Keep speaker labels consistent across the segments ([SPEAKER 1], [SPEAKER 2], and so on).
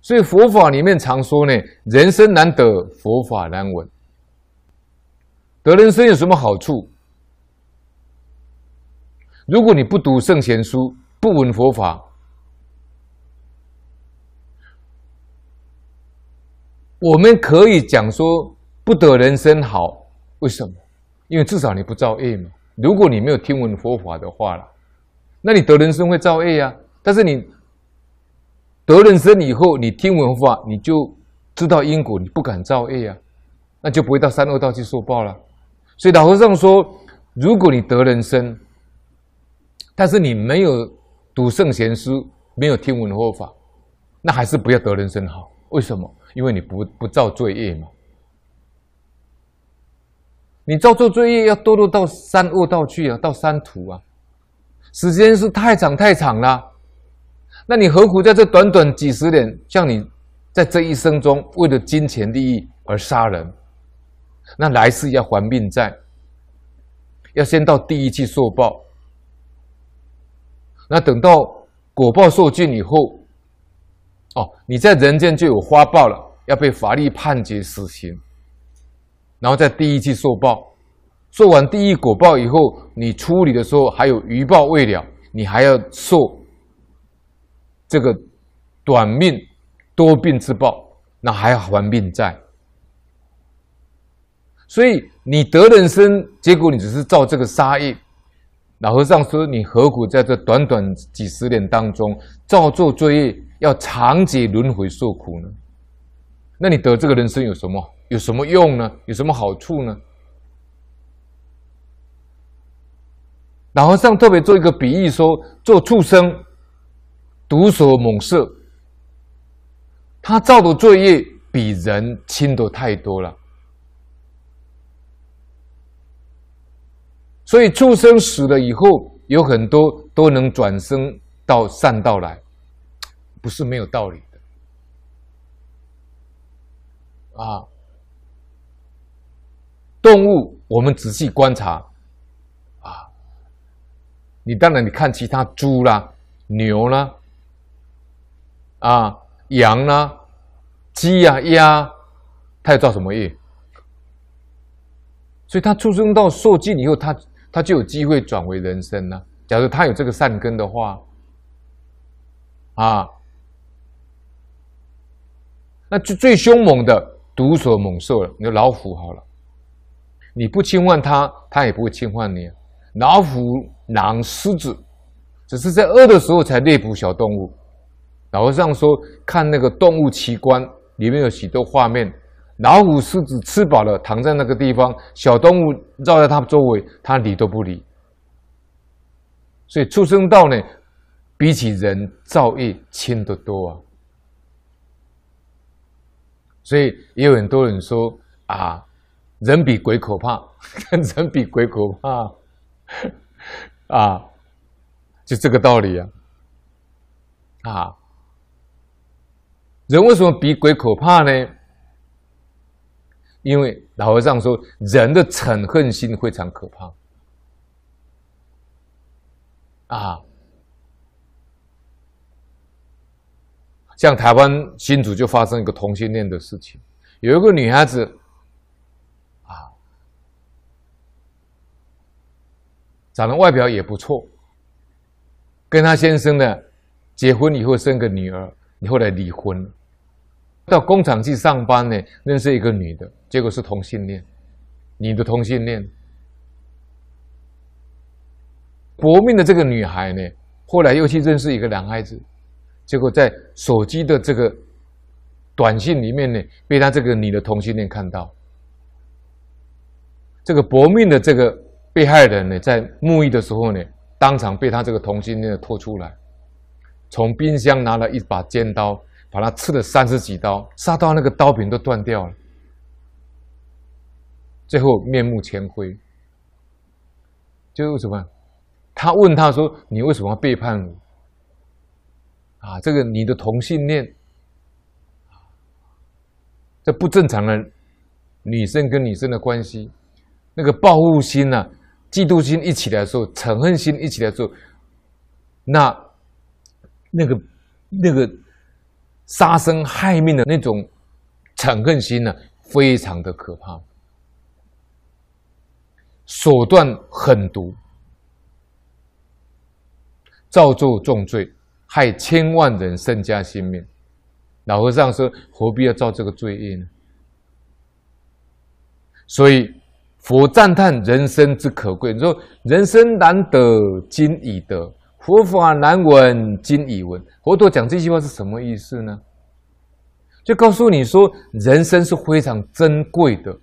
[SPEAKER 1] 所以佛法里面常说呢，人生难得，佛法难闻。得人生有什么好处？如果你不读圣贤书，不闻佛法，我们可以讲说不得人生好。为什么？因为至少你不造业嘛。如果你没有听闻佛法的话了，那你得人生会造业啊。但是你。得人生以后，你听闻法，你就知道因果，你不敢造业啊，那就不会到三恶道去受报了。所以老和尚说，如果你得人生，但是你没有读圣贤书，没有听闻佛法，那还是不要得人生好。为什么？因为你不不造罪业嘛，你造作罪业要堕落到三恶道去啊，到三途啊，时间是太长太长了。那你何苦在这短短几十年，像你在这一生中为了金钱利益而杀人？那来世要还命债，要先到第一季受报。那等到果报受尽以后，哦，你在人间就有花报了，要被法律判决死刑，然后在第一季受报。受完第一果报以后，你处理的时候还有余报未了，你还要受。这个短命多病之报，那还要还命债。所以你得人生，结果你只是造这个杀业。老和尚说：“你何苦在这短短几十年当中造作罪业，要长劫轮回受苦呢？那你得这个人生有什么、有什么用呢？有什么好处呢？”老和尚特别做一个比喻说：做畜生。毒蛇猛兽，它造的罪业比人轻的太多了，所以畜生死了以后，有很多都能转生到善道来，不是没有道理的。啊，动物，我们仔细观察，啊，你当然你看其他猪啦、牛啦。啊，羊呢，鸡呀，鸭，它要造什么业？所以它出生到受精以后，它它就有机会转为人生呢。假如它有这个善根的话，啊，那就最凶猛的毒蛇猛兽了。你说老虎好了，你不侵犯它，它也不会侵犯你。老虎、狼、狮子，只是在饿的时候才猎捕小动物。老和尚说：“看那个动物奇观，里面有许多画面，老虎、狮子吃饱了躺在那个地方，小动物绕在它周围，它理都不理。所以出生道呢，比起人造业轻得多啊。所以也有很多人说啊，人比鬼可怕，人比鬼可怕，啊，就这个道理啊，啊。”人为什么比鬼可怕呢？因为老和尚说，人的嗔恨心非常可怕。啊，像台湾新竹就发生一个同性恋的事情，有一个女孩子，啊，长得外表也不错，跟她先生呢结婚以后生个女儿，你后来离婚。到工厂去上班呢，认识一个女的，结果是同性恋，女的同性恋。搏命的这个女孩呢，后来又去认识一个男孩子，结果在手机的这个短信里面呢，被他这个女的同性恋看到。这个搏命的这个被害人呢，在沐浴的时候呢，当场被他这个同性恋拖出来，从冰箱拿了一把尖刀。把他刺了三十几刀，杀到那个刀柄都断掉了，最后面目全灰。就是什么？他问他说：“你为什么要背叛我？”啊，这个你的同性恋，这不正常的女生跟女生的关系，那个报复心呐、嫉妒心一起来的时候，仇恨心一起来的时候，那那个那个。杀生害命的那种嗔恨心呢，非常的可怕，手段狠毒，造作重罪，害千万人身家性命。老和尚说：“何必要造这个罪业呢？”所以，佛赞叹人生之可贵。你说：“人生难得，今已得。”佛法难闻今已闻，佛陀讲这句话是什么意思呢？就告诉你说，人生是非常珍贵的，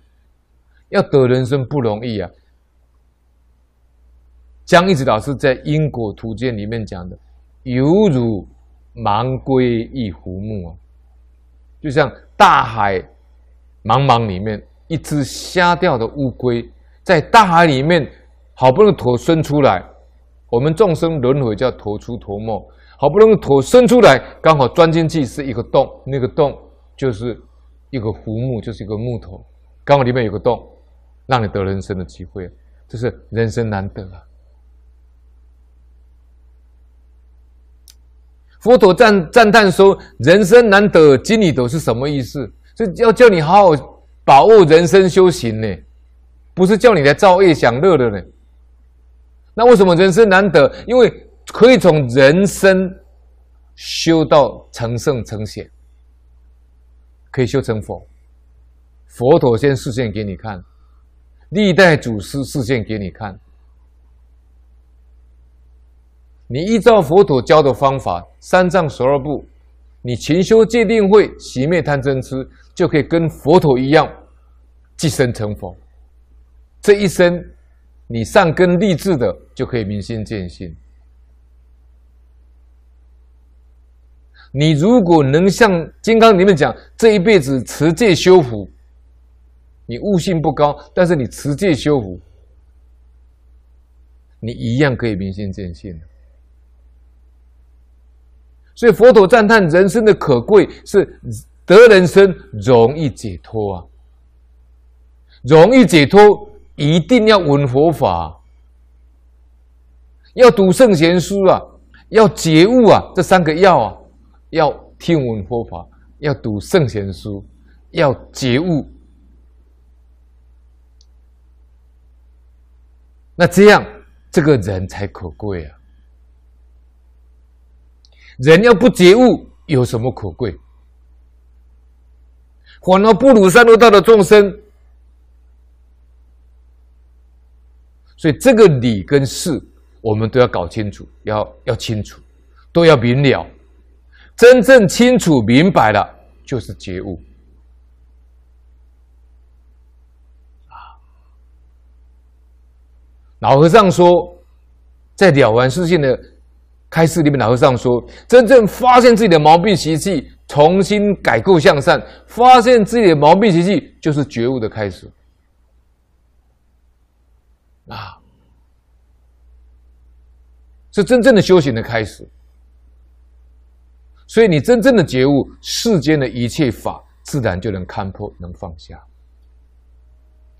[SPEAKER 1] 要得人生不容易啊。江一直老师在《因果图鉴》里面讲的，犹如盲龟一浮木啊，就像大海茫茫里面一只瞎掉的乌龟，在大海里面好不容易脱身出来。我们众生轮回叫投出投没，好不容易投生出来，刚好钻进去是一个洞，那个洞就是一个浮木，就是一个木头，刚好里面有个洞，让你得人生的机会，这是人生难得啊！佛陀赞赞叹说：“人生难得，经里头是什么意思？是要叫你好好把握人生修行呢，不是叫你来造业享乐的呢。”那为什么人生难得？因为可以从人生修到成圣成贤，可以修成佛。佛陀先示现给你看，历代祖师示现给你看，你依照佛陀教的方法，三藏十二部，你勤修戒定慧，熄灭贪嗔痴，就可以跟佛陀一样即生成佛。这一生。你善根立志的，就可以明心见性。你如果能像《金刚》里面讲，这一辈子持戒修福，你悟性不高，但是你持戒修福，你一样可以明心见性。所以佛陀赞叹人生的可贵，是得人生容易解脱啊，容易解脱。一定要闻佛法，要读圣贤书啊，要觉悟啊，这三个要啊，要听闻佛法，要读圣贤书，要觉悟。那这样这个人才可贵啊！人要不觉悟，有什么可贵？反而不如三恶道的众生。所以这个理跟事，我们都要搞清楚，要要清楚，都要明了。真正清楚明白了，就是觉悟。啊，老和尚说，在了凡四训的开示里面，老和尚说，真正发现自己的毛病习气，重新改过向善，发现自己的毛病习气，就是觉悟的开始。啊，是真正的修行的开始，所以你真正的觉悟，世间的一切法，自然就能看破，能放下，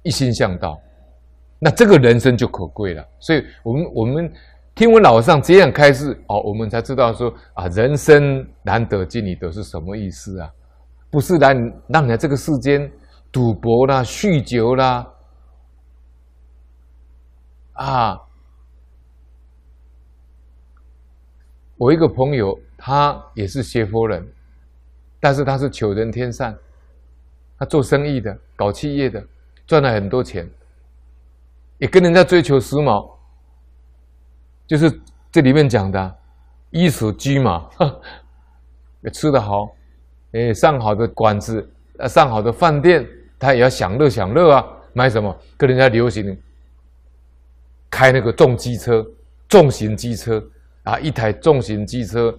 [SPEAKER 1] 一心向道，那这个人生就可贵了。所以，我们我们听闻老上这样开示，哦，我们才知道说啊，人生难得见你得是什么意思啊？不是来让你在这个世间赌博啦、酗酒啦。啊，我一个朋友，他也是学佛人，但是他是求人天善，他做生意的，搞企业的，赚了很多钱，也跟人家追求时髦，就是这里面讲的衣食居嘛，也吃得好，哎，上好的馆子，上好的饭店，他也要享乐享乐啊，买什么跟人家流行。开那个重机车、重型机车啊，一台重型机车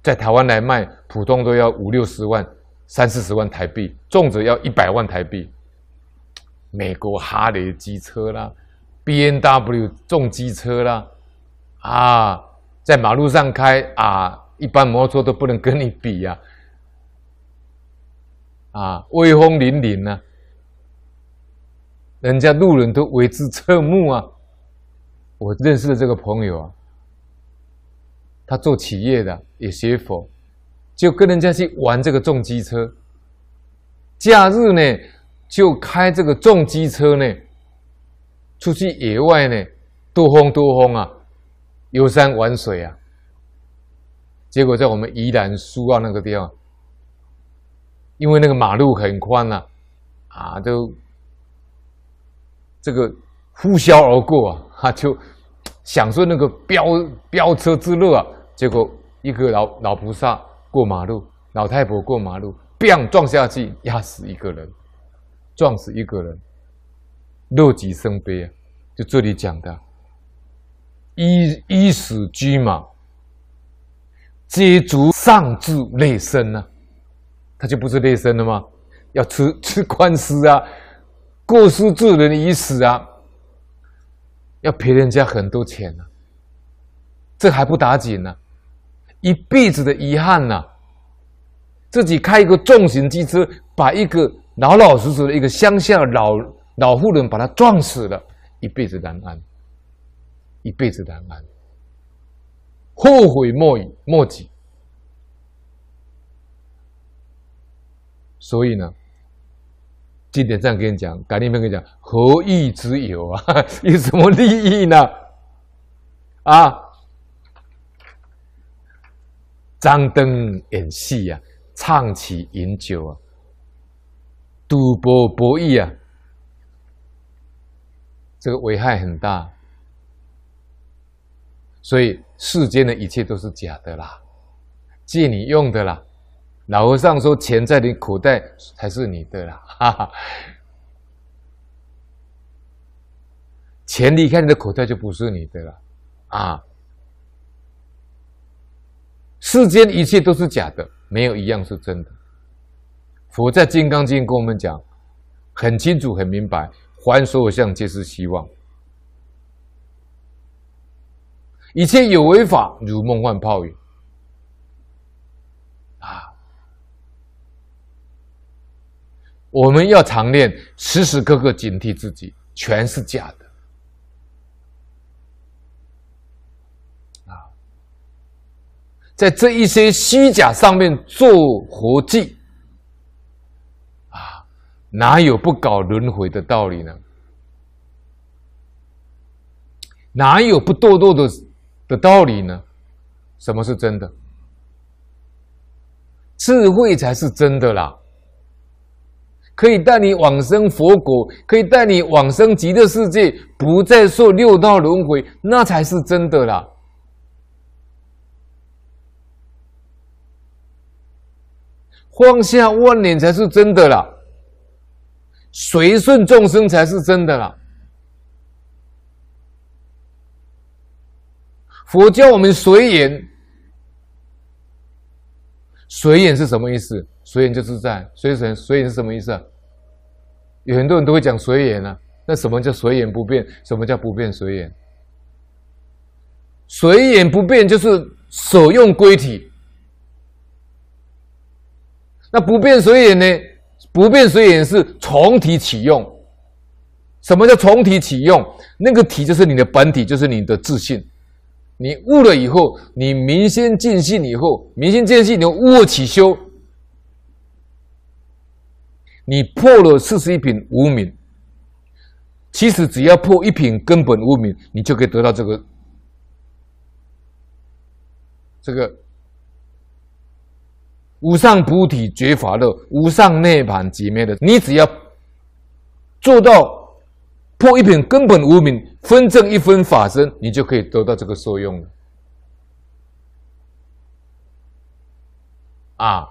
[SPEAKER 1] 在台湾来卖，普通都要五六十万、三四十万台币，重者要一百万台币。美国哈雷机车啦，B N W 重机车啦，啊，在马路上开啊，一般摩托车都不能跟你比呀，啊，威风凛凛呢，人家路人都为之侧目啊。我认识的这个朋友啊，他做企业的，也学佛，就跟人家去玩这个重机车。假日呢，就开这个重机车呢，出去野外呢，兜风兜风啊，游山玩水啊。结果在我们宜兰苏澳那个地方，因为那个马路很宽啊，啊，都这个呼啸而过啊。他就享受那个飙飙车之乐啊！结果一个老老菩萨过马路，老太婆过马路，砰撞下去，压死一个人，撞死一个人，乐极生悲，啊！就这里讲的。衣衣死居马，皆足丧至累生啊！他就不是累生了吗？要吃 吃官司啊，过失致人已死啊！要赔人家很多钱呢，这还不打紧呢，一辈子的遗憾呐！自己开一个重型机车，把一个老老实实的一个乡下老老妇人把他撞死了，一辈子难安，一辈子难安，后悔莫已莫及。所以呢？经典上跟你讲，感应篇跟你讲，何益之有啊？有什么利益呢？啊，张灯演戏啊，唱曲饮酒啊，赌博博弈啊，这个危害很大。所以世间的一切都是假的啦，借你用的啦。老和尚说：“钱在你口袋才是你的啦，哈！钱离开你的口袋就不是你的了，啊！世间一切都是假的，没有一样是真的。佛在《金刚经》跟我们讲，很清楚、很明白：，凡所有相，皆是希望；一切有为法，如梦幻泡影。”我们要常练，时时刻刻警惕自己，全是假的啊！在这一些虚假上面做活计啊，哪有不搞轮回的道理呢？哪有不堕落的的道理呢？什么是真的？智慧才是真的啦！可以带你往生佛国，可以带你往生极乐世界，不再受六道轮回，那才是真的啦。放下万念才是真的啦，随顺众生才是真的啦。佛教我们随缘，随缘是什么意思？随缘就自在，随缘随缘是什么意思？有很多人都会讲随缘啊，那什么叫随缘不变？什么叫不变随缘？随缘不变就是所用归体，那不变随缘呢？不变随缘是重体启用。什么叫重体启用？那个体就是你的本体，就是你的自信。你悟了以后，你明心见性以后，明心见性，你悟起修。你破了四十一品无名，其实只要破一品根本无名，你就可以得到这个这个无上菩提觉法乐、无上涅盘即灭的。你只要做到破一品根本无名，分正一分法身，你就可以得到这个受用了。啊，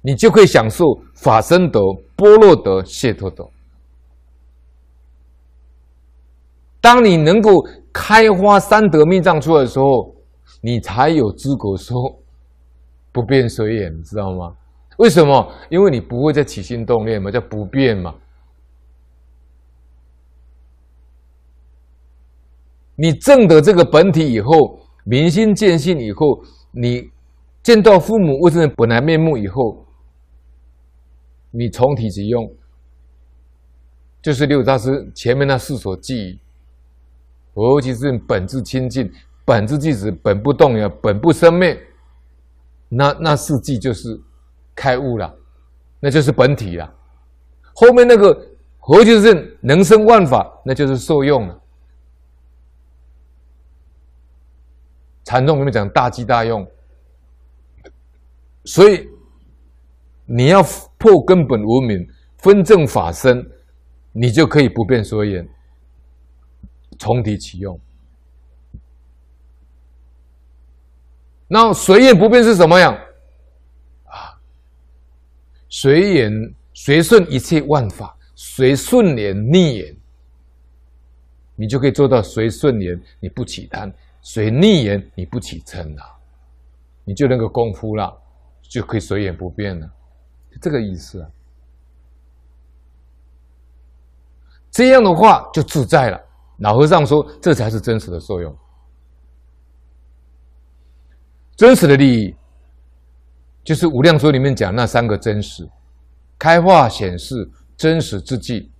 [SPEAKER 1] 你就可以享受法身得。波罗德谢托德。当你能够开花三德密藏出来的时候，你才有资格说不变随缘，知道吗？为什么？因为你不会再起心动念嘛，叫不变嘛。你证得这个本体以后，明心见性以后，你见到父母、为什么本来面目以后。你从体即用，就是六大师前面那四所记，忆，尤其是本质清净、本质即止、本不动摇、本不生灭，那那四记就是开悟了，那就是本体了。后面那个，何其是能生万法，那就是受用了。禅宗里面讲大机大用，所以你要。破根本无明，分正法身，你就可以不变所缘，重提起用。那随缘不变是什么样？啊，随缘随顺一切万法，随顺连逆言，你就可以做到随顺连，你不起贪，随逆言你不起嗔啊，你就那个功夫了，就可以随缘不变了。这个意思啊，这样的话就自在了。老和尚说，这才是真实的作用，真实的利益就是《无量寿》里面讲那三个真实，开化显示真实之际，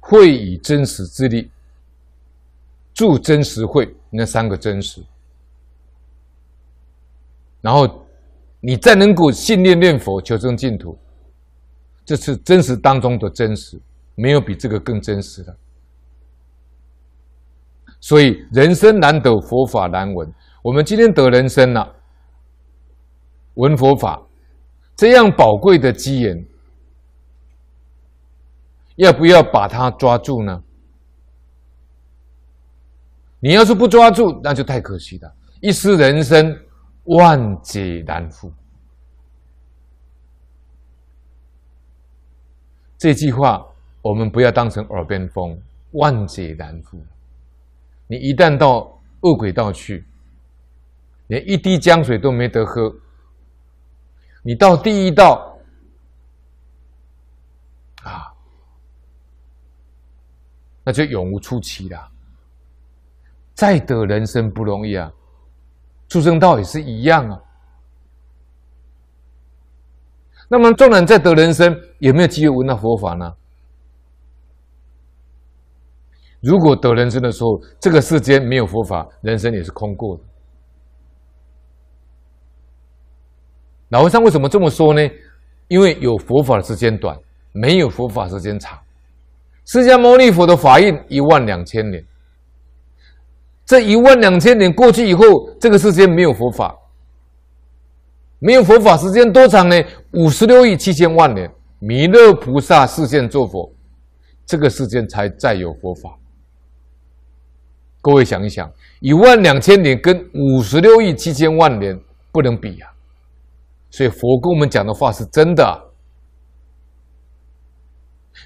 [SPEAKER 1] 会以真实之力助真实会那三个真实，然后。你再能够信念念佛求生净土，这是真实当中的真实，没有比这个更真实的。所以人生难得，佛法难闻。我们今天得人生了，闻佛法，这样宝贵的机缘，要不要把它抓住呢？你要是不抓住，那就太可惜了。一失人生。万劫难复，这句话我们不要当成耳边风。万劫难复，你一旦到恶鬼道去，连一滴江水都没得喝。你到第一道啊，那就永无出期了。再得人生不容易啊。出生道也是一样啊。那么，众人在得人生有没有机会闻到佛法呢？如果得人生的时候，这个世间没有佛法，人生也是空过的。老和尚为什么这么说呢？因为有佛法的时间短，没有佛法时间长。释迦牟尼佛的法印一万两千年。这一万两千年过去以后，这个世间没有佛法，没有佛法，时间多长呢？五十六亿七千万年，弥勒菩萨世间做佛，这个世间才再有佛法。各位想一想，一万两千年跟五十六亿七千万年不能比呀。所以佛跟我们讲的话是真的，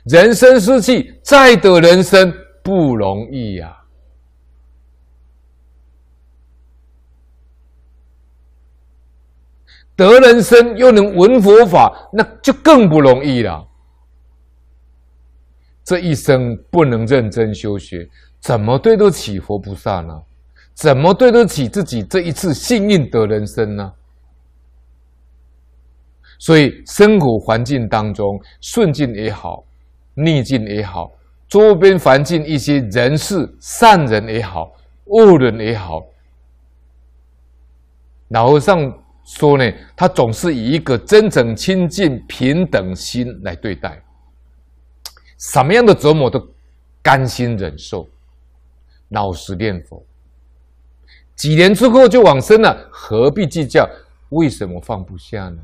[SPEAKER 1] 人生失气，再得人生不容易呀。得人生又能闻佛法，那就更不容易了。这一生不能认真修学，怎么对得起活菩萨呢？怎么对得起自己这一次幸运得人生呢？所以，生活环境当中，顺境也好，逆境也好，周边环境一些人事，善人也好，恶人也好，老和尚。说呢，他总是以一个真诚、亲近、平等心来对待，什么样的折磨都甘心忍受，老实念佛。几年之后就往生了，何必计较？为什么放不下呢？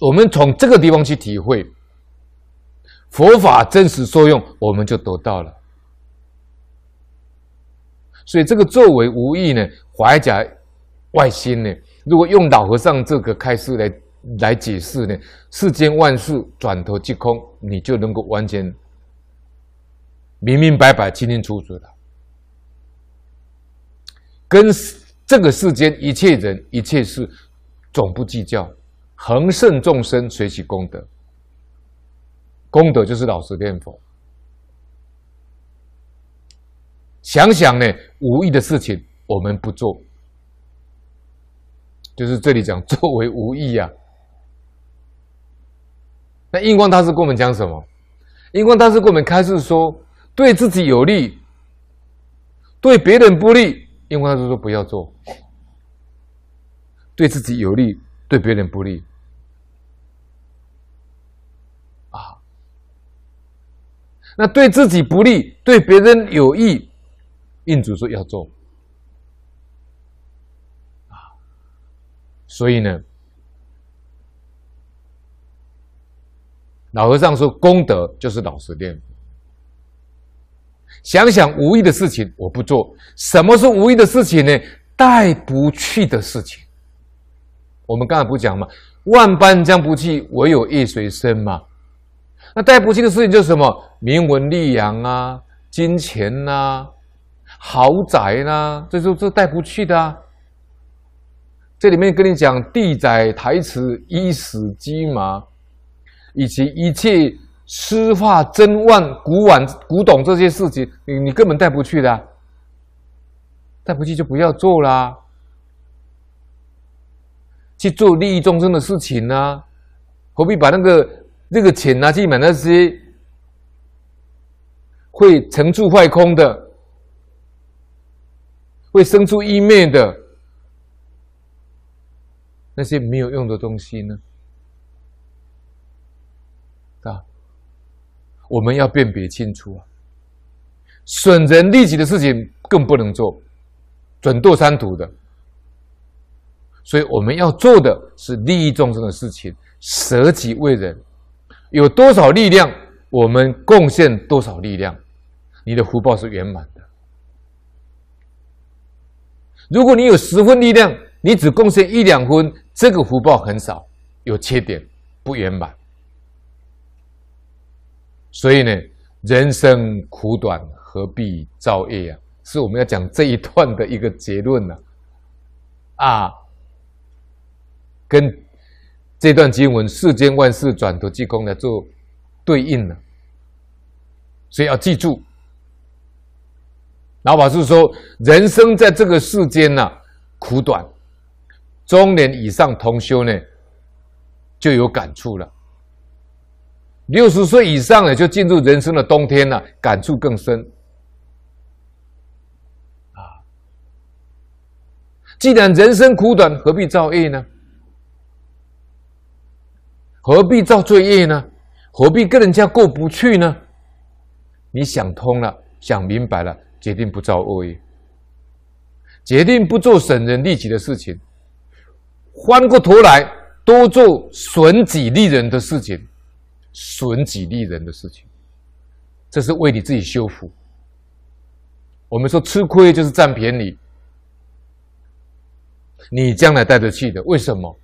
[SPEAKER 1] 我们从这个地方去体会佛法真实作用，我们就得到了。所以这个作为无意呢，怀甲外心呢。如果用老和尚这个开示来来解释呢，世间万事转头即空，你就能够完全明明白白、清清楚楚的，跟这个世间一切人、一切事总不计较，恒胜众生，学习功德。功德就是老实念佛。想想呢，无意的事情我们不做，就是这里讲 作为无意呀。那印光大师跟我们讲什么？印光大师给我们开示说，对自己有利，对别人不利，印光大师说不要做。对自己有利，对别人不利，啊，那对自己不利，对别人有益。印主说要做，啊，所以呢，老和尚说，功德就是老实念佛。想想无益的事情，我不做。什么是无益的事情呢？带不去的事情。我们刚才不讲嘛，“万般将不去，唯有意随身”嘛。那带不去的事情就是什么？名闻利养啊，金钱呐。豪宅呢？这就这带不去的。啊。这里面跟你讲地宅、台词、衣食、鸡麻，以及一切诗画、珍玩、古玩、古董这些事情，你你根本带不去的。带不去就不要做啦。去做利益众生的事情呢，何必把那个那个钱拿去买那些会成住坏空的？会生出一面的那些没有用的东西呢？啊，我们要辨别清楚啊！损人利己的事情更不能做，准堕三途的。所以我们要做的是利益众生的事情，舍己为人。有多少力量，我们贡献多少力量，你的福报是圆满。如果你有十分力量，你只贡献一两分，这个福报很少，有缺点，不圆满。所以呢，人生苦短，何必造业啊？是我们要讲这一段的一个结论呢、啊，跟这段经文“世间万事转头即空”来做对应了。所以要记住。老法师说：“人生在这个世间呢，苦短，中年以上同修呢，就有感触了。六十岁以上呢，就进入人生的冬天了，感触更深。啊，既然人生苦短，何必造业呢？何必造罪业呢？何必跟人家过不去呢？你想通了，想明白了。”决定不招恶意，决定不做损人利己的事情，翻过头来多做损己利人的事情，损己利人的事情，这是为你自己修福。我们说吃亏就是占便宜，你将来带得去的？为什么？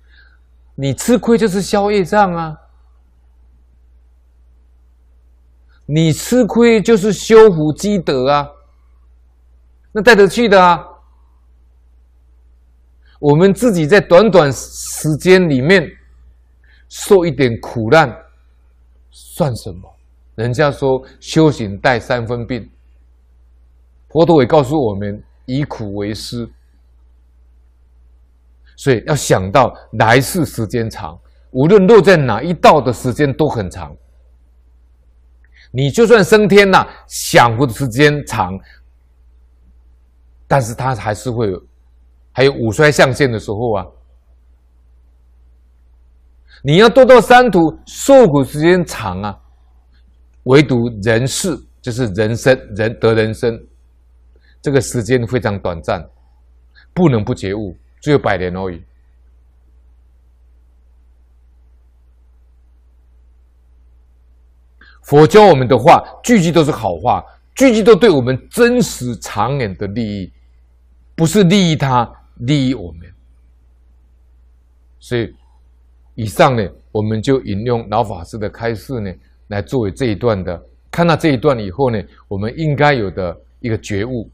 [SPEAKER 1] 你吃亏就是消业障啊，你吃亏就是修福积德啊。那带着去的啊！我们自己在短短时间里面受一点苦难，算什么？人家说修行带三分病，佛陀也告诉我们以苦为师，所以要想到来世时间长，无论落在哪一道的时间都很长。你就算升天了，享福的时间长。但是它还是会，还有五衰象限的时候啊。你要多到三途受苦时间长啊，唯独人事就是人生人得人生，这个时间非常短暂，不能不觉悟，只有百年而已。佛教我们的话，句句都是好话。聚集都对我们真实长远的利益，不是利益他，利益我们。所以，以上呢，我们就引用老法师的开示呢，来作为这一段的。看到这一段以后呢，我们应该有的一个觉悟。